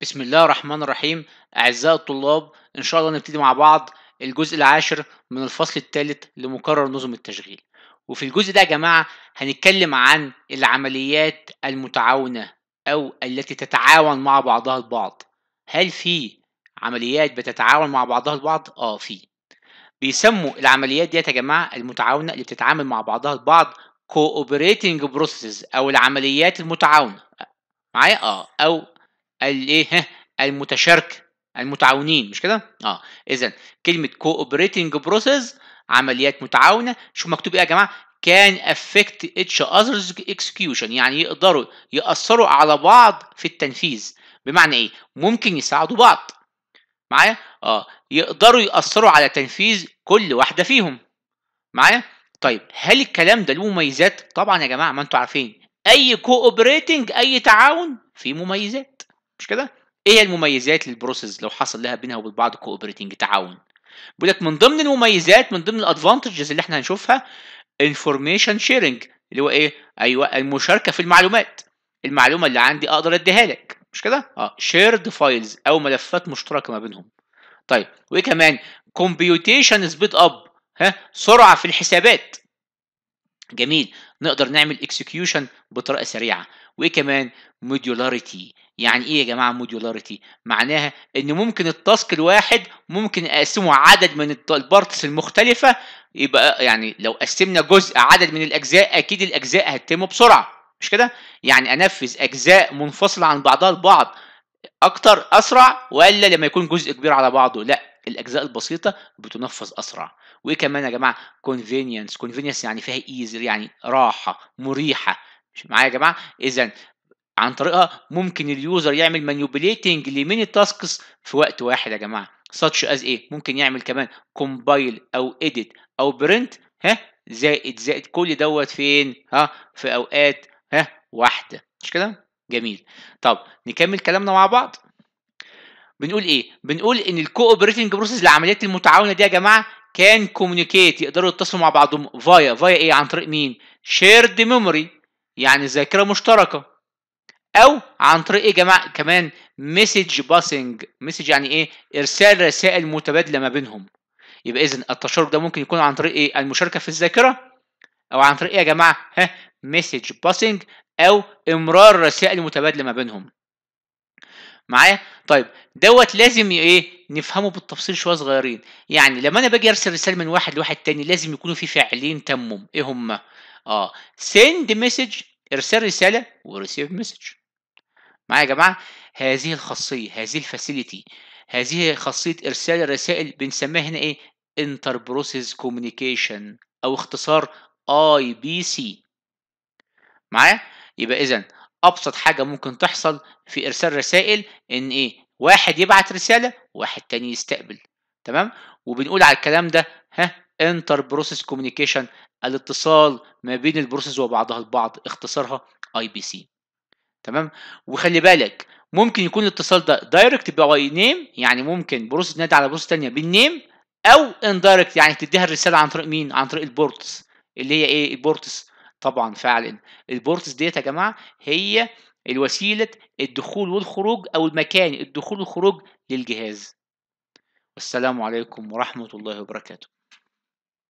بسم الله الرحمن الرحيم أعزائي الطلاب إن شاء الله نبتدي مع بعض الجزء العاشر من الفصل الثالث لمقرر نظم التشغيل وفي الجزء ده يا جماعة هنتكلم عن العمليات المتعاونة أو التي تتعاون مع بعضها البعض هل في عمليات بتتعاون مع بعضها البعض؟ آه في بيسموا العمليات ديت يا جماعة المتعاونة اللي بتتعامل مع بعضها البعض cooperating processes أو العمليات المتعاونة معايا؟ آه أو الايه المتشارك المتعاونين مش كده اه اذا كلمه cooperating بروسيس عمليات متعاونه شوف مكتوب ايه يا جماعه كان افكت اتش اذرز اكسكيوشن يعني يقدروا ياثروا على بعض في التنفيذ بمعنى ايه ممكن يساعدوا بعض معايا اه يقدروا ياثروا على تنفيذ كل واحده فيهم معايا طيب هل الكلام ده له مميزات طبعا يا جماعه ما انتوا عارفين اي كوبريتنج اي تعاون فيه مميزات مش كده ايه هي المميزات للبروسيس لو حصل لها بينها وبين بعض كوبريتنج تعاون بيقول لك من ضمن المميزات من ضمن الادفانتجز اللي احنا هنشوفها انفورميشن شيرنج اللي هو ايه ايوه المشاركه في المعلومات المعلومه اللي عندي اقدر اديها لك مش كده اه شيرد فايلز او ملفات مشتركه ما بينهم طيب وايه كمان كومبيوتيشن سبيد اب ها سرعه في الحسابات جميل نقدر نعمل اكسكيوشن بطريقه سريعه وايه كمان موديولاريتي يعني ايه يا جماعه موديولاريتي معناها ان ممكن التاسك الواحد ممكن اقسمه عدد من البارتس المختلفه يبقى يعني لو قسمنا جزء عدد من الاجزاء اكيد الاجزاء هتتم بسرعه مش كده يعني انفذ اجزاء منفصله عن بعضها البعض اكتر اسرع والا لما يكون جزء كبير على بعضه لا الاجزاء البسيطه بتنفذ اسرع وايه كمان يا جماعه كونفينينس كونفينينس يعني فيها ايزي يعني راحه مريحه مش معايا يا جماعه اذا عن طريقها ممكن اليوزر يعمل مانيوبيليتنج لميني تاسكس في وقت واحد يا جماعه ساتش از ايه ممكن يعمل كمان كومبايل او اديت او برنت ها زائد زائد كل دوت فين ها في اوقات ها واحده مش كده جميل طب نكمل كلامنا مع بعض بنقول ايه؟ بنقول ان الكوبريتنج بروسيس العمليات المتعاونه دي يا جماعه كان كوميونيكيت يقدروا يتصلوا مع بعضهم فايا فايا ايه عن طريق مين؟ شيرد ميموري يعني ذاكره مشتركه او عن طريق ايه يا جماعه كمان مسج باسنج مسج يعني ايه؟ ارسال رسائل متبادله ما بينهم يبقى اذا التشارك ده ممكن يكون عن طريق ايه؟ المشاركه في الذاكره او عن طريق ايه يا جماعه؟ ها مسج باسنج او امرار رسائل متبادله ما بينهم معايا طيب دوت لازم ايه نفهمه بالتفصيل شويه صغيرين يعني لما انا باجي ارسل رساله من واحد لواحد تاني لازم يكونوا في فاعلين تمم ايه هما اه سند مسج ارسال رساله وريسيف مسج معايا يا جماعه هذه الخاصيه هذه الفاسيلتي هذه خاصيه ارسال الرسائل بنسميها هنا ايه انتر بروسيس كوميونيكيشن او اختصار اي بي سي معايا يبقى اذا ابسط حاجه ممكن تحصل في ارسال رسائل ان ايه واحد يبعت رساله وواحد تاني يستقبل تمام وبنقول على الكلام ده ها انتر بروسيس كوميونيكيشن الاتصال ما بين البروسيس وبعضها البعض اختصارها اي بي سي تمام وخلي بالك ممكن يكون الاتصال ده دايركت باي نيم يعني ممكن بروسيس نادي على بروسيس ثانيه بالنيم او اندايركت يعني تديها الرساله عن طريق مين عن طريق البورتس اللي هي ايه البورتس طبعا فعلا البورتس ديت يا جماعه هي الوسيله الدخول والخروج او المكان الدخول والخروج للجهاز والسلام عليكم ورحمه الله وبركاته